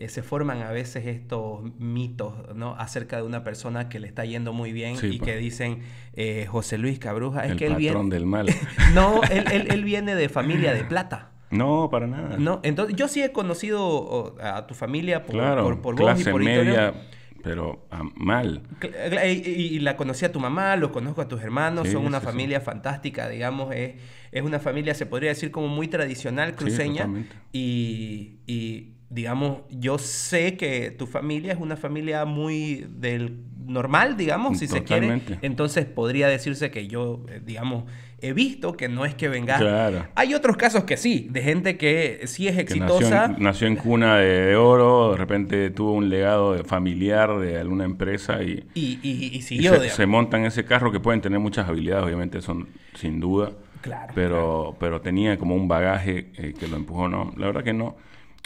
Eh, se forman a veces estos mitos ¿no? acerca de una persona que le está yendo muy bien y que dicen eh, José Luis Cabruja es que él viene del mal no él, él, viene de familia de plata no para nada no entonces yo sí he conocido a tu familia por claro, por, clase y por media pero a ah, mal. Eh, y, la conocí a tu mamá, lo conozco a tus hermanos, son una familia fantástica, digamos, es, una familia, se podría decir, como muy tradicional cruceña. y digamos, yo sé que tu familia es una familia muy del normal, digamos, si se quiere. Entonces podría decirse que yo, eh, digamos, he visto que no es que venga. Claro. Hay otros casos que sí, de gente que sí es exitosa. Nació en, nació en, cuna de, oro, de repente tuvo un legado familiar de alguna empresa y, y, y, Se, montan ese carro que pueden tener muchas habilidades, obviamente, son sin duda. Claro. Pero, pero tenía como un bagaje eh, que lo empujó, ¿no? La verdad que no.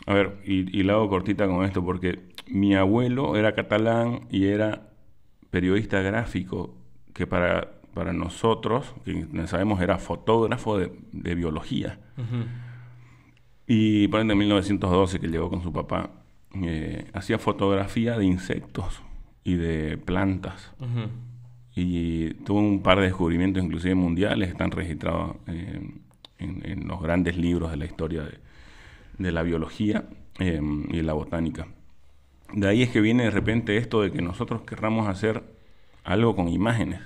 A ver, y, la hago cortita con esto porque mi abuelo era catalán y era periodista gráfico que para, para nosotros, que sabemos era fotógrafo de, biología. Y por ejemplo, en 1912 que llegó con su papá, eh, hacía fotografía de insectos y de plantas. Y tuvo un par de descubrimientos, inclusive mundiales, están registrados eh, en, los grandes libros de la historia de, de la biología em, y la botánica. De ahí es que viene de repente esto de que nosotros querramos hacer algo con imágenes.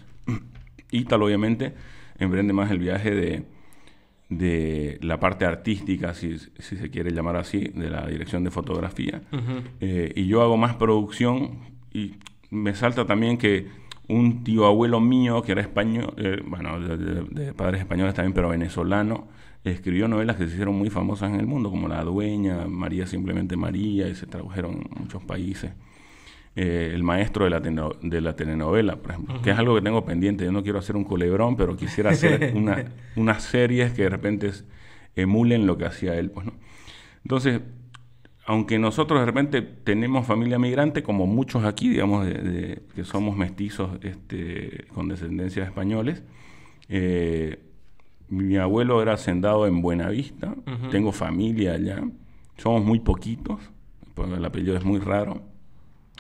Y tal obviamente emprende más el viaje de, de la parte artística, si, se quiere llamar así, de la dirección de fotografía. Eh, y yo hago más producción y me salta también que un tío abuelo mío que era español, eh, bueno, de, padres españoles también, pero venezolano, escribió novelas que se hicieron muy famosas en el mundo, como La Dueña, María Simplemente María, y se tradujeron en muchos países. Eh, el maestro de la, de la telenovela, por ejemplo, que es algo que tengo pendiente. Yo no quiero hacer un culebrón, pero quisiera hacer unas series que de repente emulen lo que hacía él, pues, Entonces, aunque nosotros de repente tenemos familia migrante, como muchos aquí, digamos, que somos mestizos este, con descendencia de españoles, eh, mi abuelo era hacendado en Buenavista, tengo familia allá, somos muy poquitos, pues, el apellido es muy raro,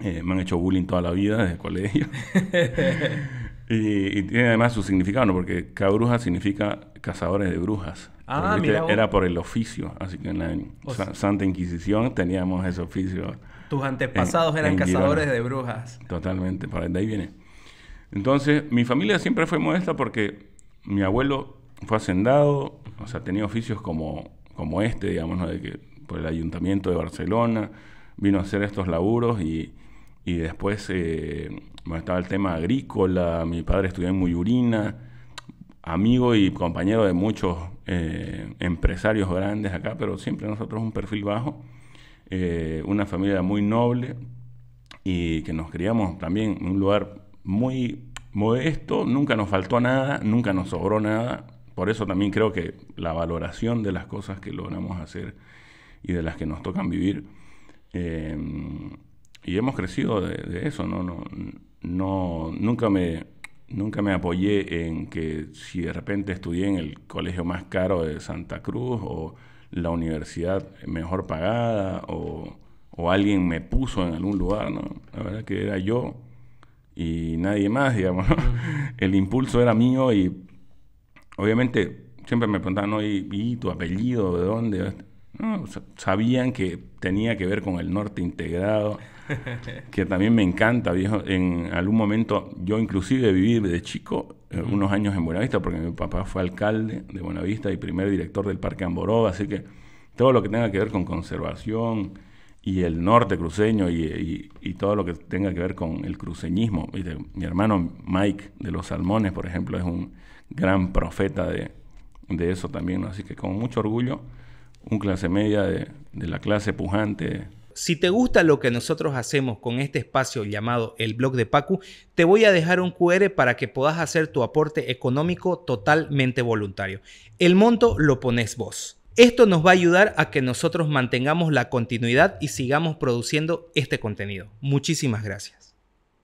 eh, me han hecho bullying toda la vida desde el colegio. Y, tiene además su significado, ¿no? Porque cabruja significa cazadores de brujas. Ah, mira, Era por el oficio, así que en la Santa Inquisición teníamos ese oficio. Tus antepasados eran cazadores de brujas. Totalmente, por de ahí viene. Entonces, mi familia siempre fue modesta porque mi abuelo fue hacendado, o sea, tenía oficios como, como este, digamos, de que por el ayuntamiento de Barcelona vino a hacer estos laburos y y después eh, estaba el tema agrícola, mi padre estudió en Muyurina, amigo y compañero de muchos eh, empresarios grandes acá, pero siempre nosotros un perfil bajo, eh, una familia muy noble y que nos criamos también en un lugar muy modesto, nunca nos faltó nada, nunca nos sobró nada, por eso también creo que la valoración de las cosas que logramos hacer y de las que nos tocan vivir, eh, y hemos crecido de, eso, ¿no? No, no, nunca, me, nunca me apoyé en que si de repente estudié en el colegio más caro de Santa Cruz o la universidad mejor pagada o, alguien me puso en algún lugar, ¿no? La verdad que era yo y nadie más, digamos, El impulso era mío y obviamente siempre me preguntaban, ¿no? ¿Y, y tu apellido? ¿De dónde? sabían que tenía que ver con el norte integrado, que también me encanta, viejo. En algún momento, yo inclusive viví de chico eh, unos años en Buenavista, porque mi papá fue alcalde de Buenavista y primer director del Parque Amboró, así que todo lo que tenga que ver con conservación y el norte cruceño y, todo lo que tenga que ver con el cruceñismo. y Mi hermano Mike de los Salmones, por ejemplo, es un gran profeta de, eso también, así que con mucho orgullo un clase media de, la clase pujante. Si te gusta lo que nosotros hacemos con este espacio llamado el blog de Pacu, te voy a dejar un QR para que puedas hacer tu aporte económico totalmente voluntario. El monto lo pones vos. Esto nos va a ayudar a que nosotros mantengamos la continuidad y sigamos produciendo este contenido. Muchísimas gracias.